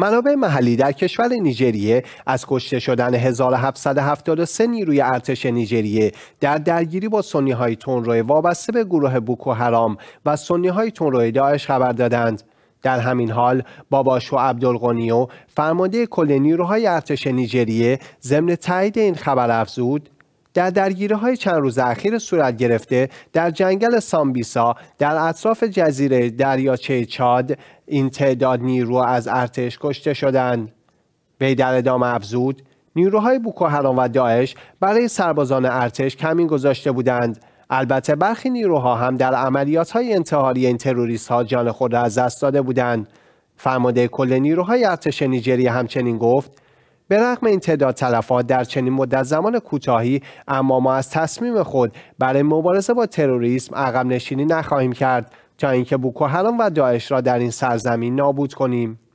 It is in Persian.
منابع محلی در کشور نیجریه از کشته شدن 1773 نیروی ارتش نیجریه در درگیری با سنی های وابسته به گروه بوکو حرام و سنی های روی داعش خبر دادند. در همین حال باباشو عبدالقنیو فرمانده کل نیروهای ارتش نیجریه ضمن تایید این خبر افزود در درگیره های چند روز اخیر صورت گرفته در جنگل سامبیسا در اطراف جزیره دریاچه چاد این تعداد نیرو از ارتش کشته شدند به در ادامه افزود نیروهای بوکوهران و داعش برای سربازان ارتش کمین گذاشته بودند البته برخی نیروها هم در عملیات های انتحاری این تروریست ها جان خود را از دست داده بودند فرمانده کل نیروهای ارتش نیجریه همچنین گفت به رغم این تعداد تلفات در چنین مدت زمان کوتاهی اما ما از تصمیم خود برای مبارزه با تروریسم عقب نشینی نخواهیم کرد تا اینکه بوکو حرام و داعش را در این سرزمین نابود کنیم